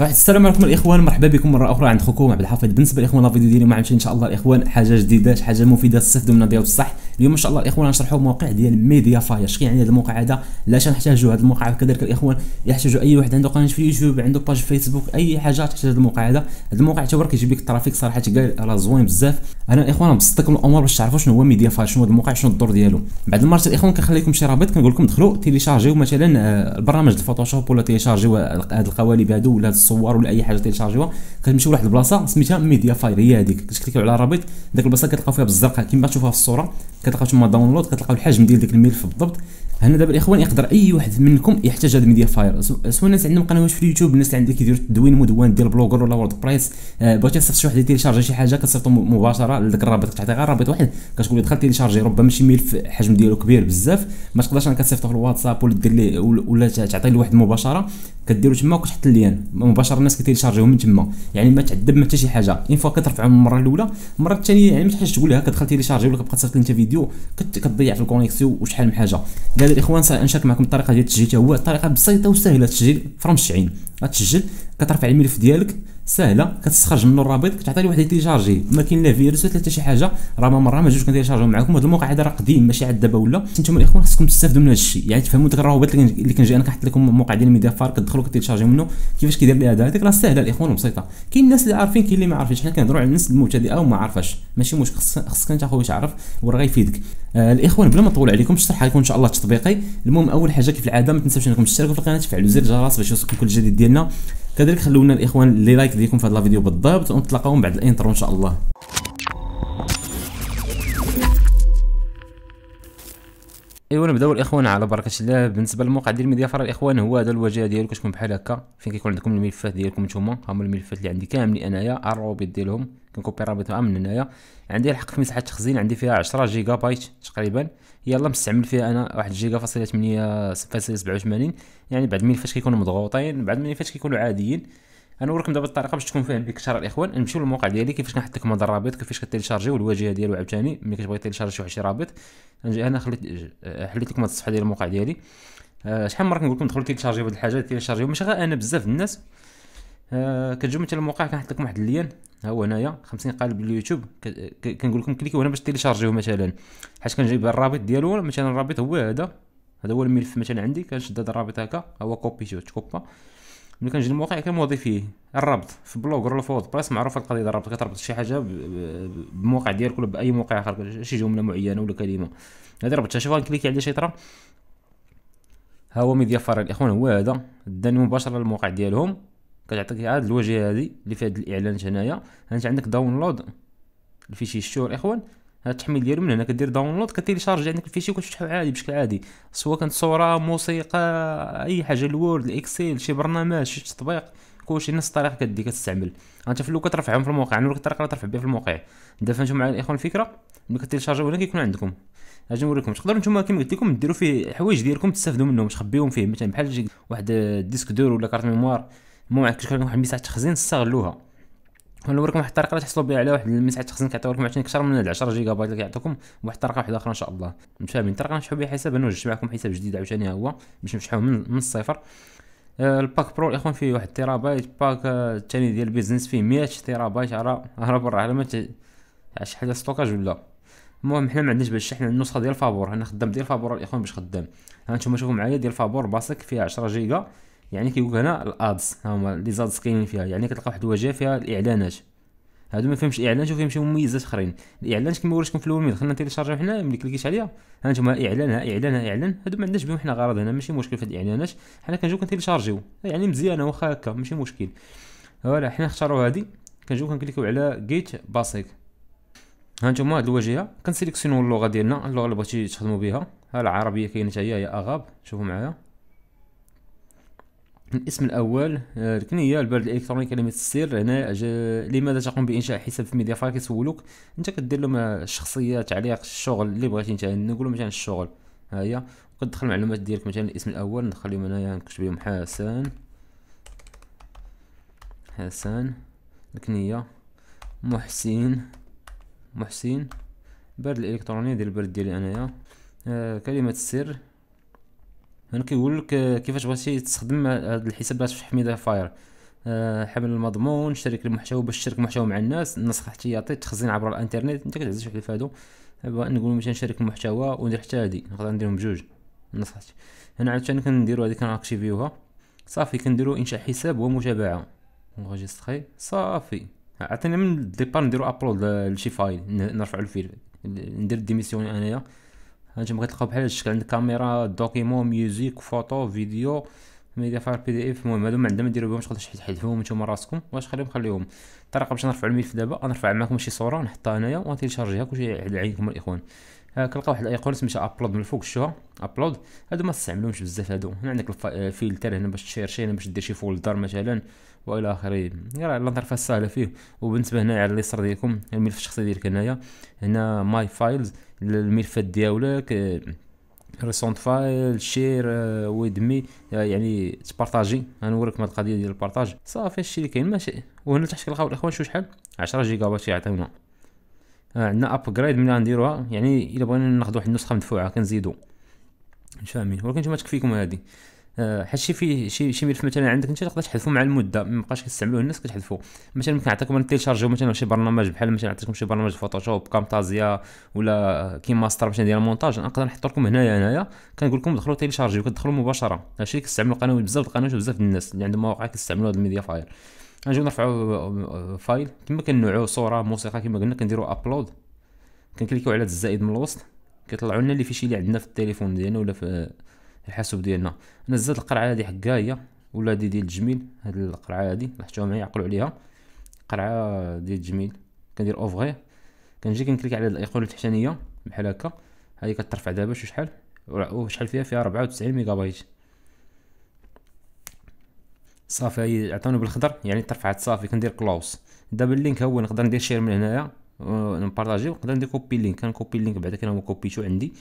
راح السلام عليكم الاخوان مرحبا بكم مره اخرى عند خوكم عبد الحفيظ بالنسبه للاخوان الفيديو ديالي ما عمشي ان شاء الله الاخوان حاجه جديده حاجه مفيده تستافدوا منها ديال بصح اليوم ان شاء الله الاخوان نشرحوا موقع ديال ميديا فاير شكون يعني هذا الموقع هذا لاش نحتاجوا هذا الموقع كذلك الاخوان يحتاجوا اي واحد عنده قناه في اليوتيوب عنده باج فيسبوك اي حاجه تحتاج هذا الموقع هذا هذا الموقع يعتبر كيجيب لك الترافيك صراحه كاع راه زوين بزاف انا الاخوان مبسط لكم الامور باش تعرفوا شنو هو ميديا فاير شنو هذا الموقع شنو الدور ديالو بعد المرات الاخوان كنخلي لكم شي رابط كنقول لكم دخلوا تيليشارجيو مثلا آه، البرنامج الفوتوشوب ولا تيليشارجيو هذه القوالب هذو ولا الصور ولا اي حاجه تيشارجيوها كتمشيو لواحد البلاصه سميتها ميديا فاير هي هذيك كتكليكيو على الرابط ديك البلاصه كتلقاو فيها بالزرقاء كما تشوفوها في الصوره كتلقاو تما داونلود كتلقاو الحجم ديال ديك الملف بالضبط هنا دابا الاخوان يقدر اي واحد منكم يحتاج هذا الميديا فاير سواء الناس عندهم قنوات في اليوتيوب الناس اللي عندك يديروا التدوين مدون ديال بلوجر ولا وورد بريس آه، بغيتي تصيفط شي واحد يتيليشارجي شي حاجه كتصيفطو مباشره لذاك الرابط كتعطي غير رابط واحد كتقول له دخل تيليشارجي ربما شي ملف حجم ديالو كبير بزاف ما تقدرش انا كتصيفطو في الواتساب ولا دير ليه ولا تعطي لواحد مباشره كديرو تما وكتحط ليان مباشره الناس كيتيليشارجيو من تما يعني ما تعذب ما حتى شي حاجه اين فوا من المره الاولى المره الثانيه يعني ما تحتاجش تقول لها كتدخل تيليشارجي ولا كتبقى تصيفط انت فيديو كتضيع في الكونيكسيون وشحال من حاجه قال الاخوان سنشارك معكم الطريقه ديال التسجيل هو طريقه بسيطه وسهله تسجيل فرمش الشعين غتسجل كترفع الملف ديالك ساهله كتستخرج منه الرابط كتعطي لي واحد يتيشارجي ما كاين لا فيروس ولا حتى شي حاجه راه ما مره ما جوج كنتيشارجيو معكم هذا الموقع هذا راه قديم ماشي عاد دابا ولا انتم الاخوان خصكم تستافدوا من هذا الشيء يعني تفهموا ديك الروابط اللي كنجي انا كنحط لكم الموقع ديال ميديا فار كتدخلوا كتيشارجيو منه كيفاش كيدير لي هذا هذيك راه ساهله الاخوان وبسيطه كاين الناس اللي عارفين كاين اللي ما عارفينش حنا كنهضروا على الناس المبتدئه وما عارفاش ماشي مشكل خصك انت اخويا تعرف وراه غيفيدك آه الاخوان بلا ما نطول عليكم الشرح لكم ان شاء الله تطبيقي المهم اول حاجه كيف العاده ما تنساوش انكم تشتركوا في القناه تفعلوا زر الجرس باش يوصلكم كل جديد ديالنا كذلك خلونا الاخوان لي لايك ديالكم في هذا الفيديو بالضبط ونتلاقاو بعد الانترو ان شاء الله ايوا نبداو الاخوان على بركه الله بالنسبه للموقع ديال ميديافر الاخوان هو هذا الواجهه ديالو كتكون بحال هكا فين كيكون عندكم الملفات ديالكم نتوما هما الملفات اللي عندي كاملين انايا الروابط ديالهم كنكوبي رابط من هنايا عندي الحق في مساحه تخزين عندي فيها 10 جيجا بايت تقريبا يلا مستعمل فيها انا 1 جيجا فاصله 8 فاصله 87 يعني بعد بعض فاش كيكونوا مضغوطين بعد بعض فاش كيكونوا عاديين انا نوريكم دابا الطريقه باش تكون فاهم الشهر الاخوان نمشيو للموقع ديالي كيفاش كنحط لكم هذا الرابط كيفاش كتيليشارجيو الواجهه ديالو عاوتاني ملي كتبغي تيليشارجي شي واحد شي رابط نجي هنا خليت حليت لكم هذه الصفحه ديال الموقع ديالي آه، شحال من مره كنقول لكم دخلوا تشارجيو هاد الحاجه تشارجيو ماشي غير انا بزاف الناس آه، كتجيو مثلا الموقع كنحط لكم واحد اللين ها هو هنايا 50 قالب اليوتيوب كنقول لكم كليكيو هنا باش تيليشارجيو مثلا حيت كنجيب الرابط ديالو مثلا الرابط هو هذا هذا هو الملف مثلا عندي كنشد هذا الرابط هكا هو كوبي شوت كوبا ملي كنجي للموقع كنوضي فيه الرابط في بلوغ ولا فود وورد بريس معروفه القضيه ديال الرابط كتربط شي حاجه بموقع ديالك ولا باي موقع اخر شي جمله معينه ولا كلمه هذا ربطتها شوف كليكي عليه شي طرا ها هو ميديا فار الاخوان هو هذا داني مباشره للموقع ديالهم كتعطيك عاد الواجهه هذه اللي فيها هاد الاعلانات هنايا انت عندك داونلود الفيشي الشهور اخوان هاد التحميل ديالو من هنا كدير داونلود كتيليشارجي عندك الفيشي وكتفتحو عادي بشكل عادي سواء كانت صوره موسيقى اي حاجه الوورد الاكسل شي برنامج شي تطبيق كلشي نفس الطريقه كدي كتستعمل انت في الاول كترفعهم في الموقع انا الطريقه اللي ترفع بها في الموقع دابا فهمتوا مع الاخوان الفكره ملي كتيليشارجيو هنا كيكون عندكم اجي نوريكم تقدروا نتوما كما قلت لكم ديروا فيه حوايج ديالكم تستافدوا منهم تخبيوهم فيه مثلا بحال واحد الديسك دور ولا كارت ميموار المهم عندك لكم واحد مساحه تخزين استغلوها غنوريكم واحد الطريقه تحصلوا بها على واحد المساحه التخزين كيعطيو لكم عشان اكثر من 10 جيجا بايت اللي كيعطيكم واحد الطريقه واحده اخرى ان شاء الله متفاهمين الطريقه نشرحوا بها حساب انا وجدت معكم حساب جديد عاوتاني ها هو باش نفتحوه من, من الصفر آه، الباك برو الاخوان فيه واحد تيرابايت باك آه، الثاني ديال البيزنس فيه 100 تيرابايت راه راه برا على ما شحال ستوكاج ولا المهم حنا ما عندناش باش الشحن النسخه ديال فابور انا خدام ديال فابور الاخوان باش خدام ها نتوما شوفوا معايا ديال فابور باسك فيها 10 جيجا يعني كيقول هنا الادز ها هما لي زادز كاينين فيها يعني كتلقى واحد الواجهه فيها الاعلانات هادو ما فيهمش اعلانات فيهم شي مميزات اخرين الاعلانات كما وريتكم في الاول خلينا نتيليشارجيو حنا ملي كليكيت عليها ها نتوما اعلان اعلان اعلان هادو ما عندناش بهم حنا غرض هنا ماشي مشكل في هاد الاعلانات حنا كنجيو كنتيليشارجيو يعني مزيانه واخا هكا ماشي مشكل فوالا حنا نختاروا هادي كنجيو كنكليكيو على جيت باسيك ها نتوما هاد الواجهه كنسيليكسيونو اللغه ديالنا اللغه اللي بغيتي تخدموا بها ها العربيه كاينه حتى هي يا اغاب شوفوا معايا الاسم الاول لكن آه، هي البريد الالكتروني كلمه السر هنا لماذا تقوم بانشاء حساب في ميديا فاير كيسولوك انت كدير لهم الشخصيه تعليق الشغل اللي بغيتي انت يعني نقولو مثلا الشغل ها هي وكتدخل المعلومات ديالك مثلا الاسم الاول ندخل لهم هنايا نكتب لهم حسن حسن الكنيه محسن محسن البريد الالكتروني ديال البريد ديالي انايا آه، كلمه السر هنا كيقول لك آه، كيفاش بغيتي تستخدم هاد الحساب في حميده فاير آه، حمل المضمون شارك المحتوى باش تشارك المحتوى مع الناس النسخ احتياطي تخزين عبر الانترنت انت كتعزز على الفادو نقول مثلا شارك المحتوى وندير حتى هادي نقدر نديرهم بجوج النسخ هنا عاوتاني كنديرو هادي كنكتيفيوها صافي كنديرو انشاء حساب ومتابعه نغيجيستري صافي عطيني من الديبار نديرو ابلود لشي فايل نرفعو الفيل ندير ديميسيون انايا هانتوما كتلقاو بحال هاد الشكل عندك كاميرا دوكيمون ميوزيك فوتو فيديو ميديا فاير بي دي اف المهم هادو ما عندنا ما نديرو بهم تقدرش تحذفوهم نتوما راسكم واش خليهم خليهم طيب، الطريقه باش نرفعو الملف دابا غنرفع معكم شي صوره نحطها هنايا ونتيليشارجيها كلشي على عينكم الاخوان ها كنلقى واحد الايقونه سميتها ابلود من الفوق شوها ابلود هادو ما تستعملوهمش بزاف هادو هنا عندك الفلتر آه، هنا باش تشير شي هنا باش دير شي فولدر مثلا والى اخره راه الانترفاس سهله فيه وبالنسبه هنايا على اليسار ديالكم الملف الشخصي ديالك هنايا هنا ماي فايلز الملفات ديالك آه، ريسونت فايل شير آه، ويدمي آه، يعني تبارطاجي غنوريكم هاد القضيه ديال البارطاج صافي هادشي اللي كاين ماشي وهنا تحت كنلقاو الاخوان شو شحال 10 جيجا باش يعطيونا عندنا ابجريد من غنديروها يعني الا بغينا ناخذ واحد النسخه مدفوعه كنزيدو مش فاهمين ولكن نتوما تكفيكم هادي آه، حيت شي في شي شي ملف مثلا عندك انت تقدر تحذفو مع المده ما بقاش كتستعملوه الناس كتحذفو مثلا ممكن نعطيكم انا تيليشارجيو مثلا شي برنامج بحال مثلا نعطيكم شي برنامج فوتوشوب كامتازيا ولا كيماستر مثلا ديال المونتاج نقدر نحط لكم هنايا هنايا كنقول لكم دخلوا تيليشارجيو كتدخلوا مباشره هادشي اللي كيستعملو القنوات بزاف القنوات بزاف الناس اللي عندهم مواقع كيستعملوا هاد الميديا فاير نجيو نرفعوا فايل آه، كما كنوعوا صوره موسيقى كما قلنا كنديروا ابلود كنكليكيو على الزائد من الوسط كيطلعوا لنا اللي فيه شي اللي عندنا في التليفون ديالنا ولا في الحاسوب ديالنا نزلت القرعه هذه حكا هي ولا دي ديال الجميل هاد القرعه هذه لاحظتوها معايا عقلوا عليها قرعه ديال الجميل كندير اوفغي كنجي كنكليك على الايقونه التحتانيه بحال هكا هادي كترفع دابا شو شحال وشحال فيها فيها 94 ميجا بايت صافي هي عطاوني بالخضر يعني ترفعت صافي كندير كلوز دابا اللينك هو نقدر ندير شير من هنايا نبارطاجي نقدر ندير كوبي لينك كنكوبي اللينك بعدا كنكوبيتو هو كوبيتو عندي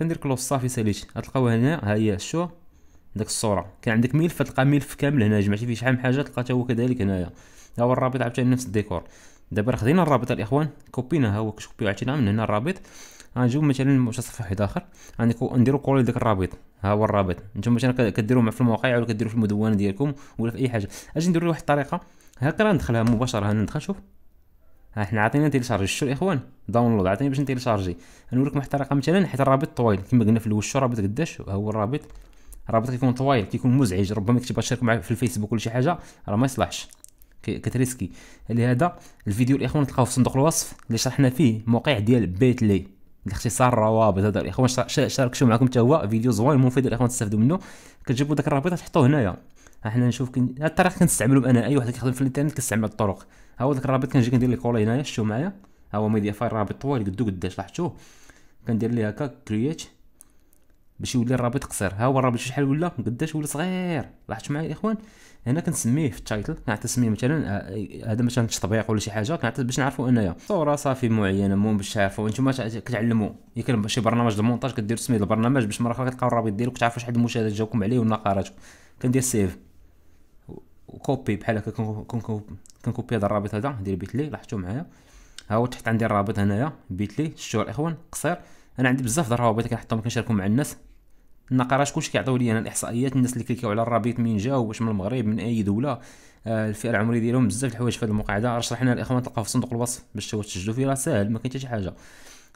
كندير كلوز صافي ساليت غتلقاو هنا ها هي شو داك الصوره كان عندك ملف تلقى ملف كامل هنا جمعتي فيه شحال من حاجه تلقى هو كذلك هنايا ها هو الرابط عاوتاني نفس الديكور دابا راه خدينا الرابط الاخوان كوبينا ها هو كشكوبيو عاوتاني من هنا الرابط غنجيو مثلا متصفح واحد اخر غنديرو كولي داك الرابط ها هو الرابط نتوما مثلا كديروه في المواقع ولا كديروه في المدونه ديالكم ولا في اي حاجه اجي ندير واحد الطريقه هكا ندخلها مباشره ندخل شوف احنا عطينا تيليشارجي شو الاخوان داونلود عطينا باش نتيلشارجي نوريكم واحد الطريقه مثلا حيت الرابط طويل كما قلنا في الاول شو الرابط قداش هو الرابط الرابط كيكون طويل كيكون مزعج ربما كتبغي تشارك معاه في الفيسبوك ولا شي حاجه راه ما يصلحش كتريسكي لهذا الفيديو الاخوان تلقاوه في صندوق الوصف اللي شرحنا فيه موقع ديال بيت لي الروابط هذا الاخوان شاركتو معكم حتى هو فيديو زوين مفيد الاخوان تستافدوا منه كتجيبوا داك الرابط تحطوه هنايا احنا نشوف كن... هاد الطريق كنستعملهم انا اي واحد كيخدم في الانترنت كنستعمل الطرق ها هو داك الرابط كنجي كندير ليه كولا هنايا شتو معايا ها هو ميديا فاير رابط طويل قدو قداش لاحظتو كندير ليه هكا كرييت باش يولي الرابط قصير ها هو الرابط شحال ولا قداش ولا صغير لاحظت معايا الاخوان هنا كنسميه في التايتل كنعطي تسميه مثلا آه، آه، هذا مثلا تطبيق ولا شي حاجه كنعطي باش نعرفوا انايا صوره صافي معينه المهم باش تعرفوا انتم كتعلموا يمكن شي برنامج المونتاج كديروا سميه البرنامج باش مره اخرى كتلقاو الرابط ديالو كتعرفوا شحال المشاهدات جاوكم عليه والنقارات كندير سيف كوبي بحال هكا كنكوبي هذا الرابط هذا ندير بيتلي لاحظتوا معايا ها هو تحت عندي الرابط هنايا بيتلي شتو الاخوان قصير انا عندي بزاف د الروابط كنحطهم كنشاركهم مع الناس النقرات كلشي كيعطيو لي انا الاحصائيات الناس اللي كليكيو على الرابط منين جاو واش من المغرب من اي دوله آه، الفئه العمريه ديالهم بزاف الحوايج في هذه المقاعده راه شرحنا الاخوان تلقاو في صندوق الوصف باش تسجلوا فيه راه ساهل ما كاين حتى شي حاجه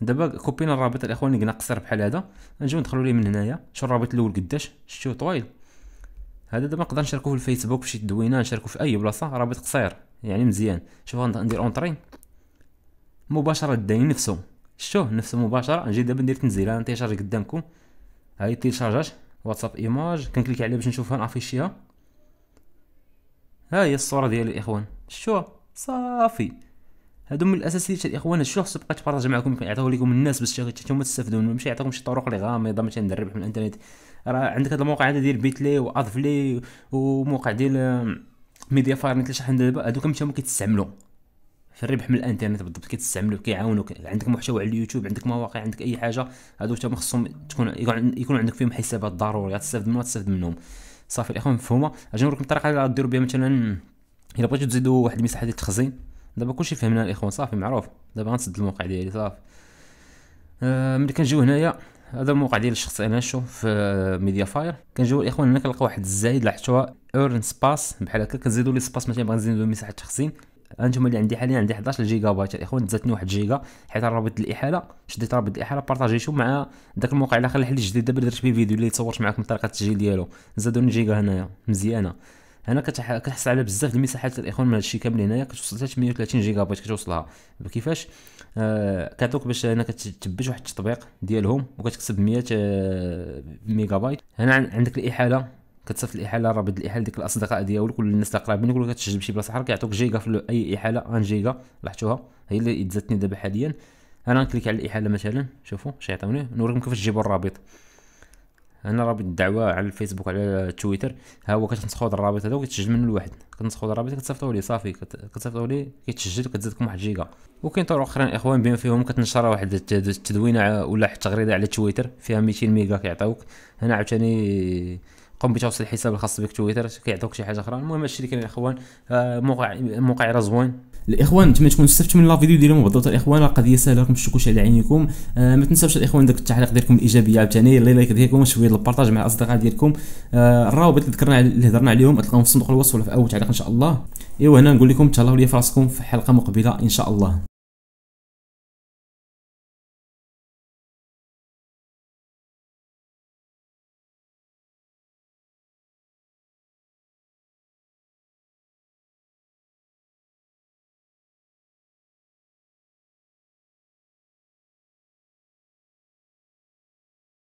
دابا كوبينا الرابط الاخوان اللي قصير بحال هذا نجيو ندخلوا ليه من هنايا شوف الرابط الاول قداش شتو طويل هذا دابا نقدر نشاركو في الفيسبوك في شي نشاركو في اي بلاصه رابط قصير يعني مزيان شوف غندير اونطري مباشره داني نفسه شتو نفسه مباشره نجي دابا ندير تنزيل انا تيشارج قدامكم هاي تيشارجات واتساب ايماج كنكليك عليها باش نشوفها نافيشيها ها هي الصوره ديالي الاخوان شتو صافي هادو من الاساسيات الاخوان الشخص بقا تبارطاج معكم يعطيو لكم الناس باش انتم تستافدوا منهم ماشي يعطيكم شي طرق اللي غامضه مثلا الربح من الانترنت راه عندك هاد الموقع هذا ديال بيتلي واضفلي وموقع ديال ميديا فاير اللي شرحنا دابا هادو كامل هما كيتستعملوا في الربح من الانترنت بالضبط كيتستعملوا كيعاونوك عندك محتوى على اليوتيوب عندك مواقع عندك اي حاجه هادو تما خصهم تكون يكون عندك فيهم حسابات ضروري تستافد منهم تستافد منهم صافي الاخوان مفهومه اجي نوريكم الطريقه اللي غديروا بها مثلا الا بغيتو تزيدوا واحد المساحه ديال التخزين دابا كلشي فهمنا الاخوان صافي معروف دابا غنسد الموقع ديالي صافي آه ملي كنجيو هنايا هذا الموقع ديال الشخصي انا نشوف في ميديا فاير كنجيو الاخوان هنا كنلقاو واحد الزايد لاحظتوها ايرن سباس بحال هكا كنزيدو لي سباس مثلا بغا نزيدو مساحه التخزين انتم آه، اللي عندي حاليا عندي 11 جيجا بايت الاخوان تزاتني واحد جيجا حيت رابط الاحاله شديت رابط الاحاله بارطاجيتو مع داك الموقع الاخر اللي حليت جديد دابا درت بيه فيديو اللي تصورت معكم طريقه التسجيل ديالو زادوني جيجا هنايا مزيانه هنا كتحس كتحصل على بزاف د المساحات الاخوان من هادشي كامل هنايا كتوصل حتى 130 جيجا بايت كتوصلها كيفاش آه كيعطوك باش هنا كتثبت واحد التطبيق ديالهم وكتكسب 100 آه ميجا بايت هنا عندك الاحاله كتصيفط الاحاله رابط الاحاله ديك الاصدقاء ديالك كل الناس اللي قرابين ولا كتسجل بشي بلاصه حرك كيعطوك جيجا في اي احاله 1 جيجا لاحظتوها هي اللي دزتني دابا حاليا انا نكليك على الاحاله مثلا شوفوا شي يعطوني نوريكم كيفاش تجيبوا الرابط انا رابط الدعوه على الفيسبوك على تويتر ها هو هاد الرابط هذا وكتسجل منه الواحد كتنسخوض الرابط كتصيفطو ليه صافي كتصيفطو ليه كيتسجل كتزيدكم واحد جيجا وكاين طرق اخرين اخوان بين فيهم كتنشر واحد التدوينه ولا واحد التغريده على تويتر فيها 200 ميجا كيعطيوك هنا عاوتاني قم بتوصيل الحساب الخاص بك تويتر كيعطوك شي حاجه اخرى المهم هادشي اللي كاين الاخوان آه، موقع موقع راه زوين الاخوان نتمنى تكون استفدتوا من لا فيديو ديالهم بالضبط الاخوان راه قضيه سهله راكم تشكوش على عينيكم آه ما تنساوش الاخوان داك التعليق ديالكم الايجابيه عاوتاني يلاه لايك ديالكم شويه البارطاج مع الاصدقاء ديالكم آه الروابط اللي ذكرنا اللي هضرنا عليهم تلقاوهم في صندوق الوصف ولا في اول تعليق ان شاء الله ايوا هنا نقول لكم تهلاو ليا في راسكم في حلقه مقبله ان شاء الله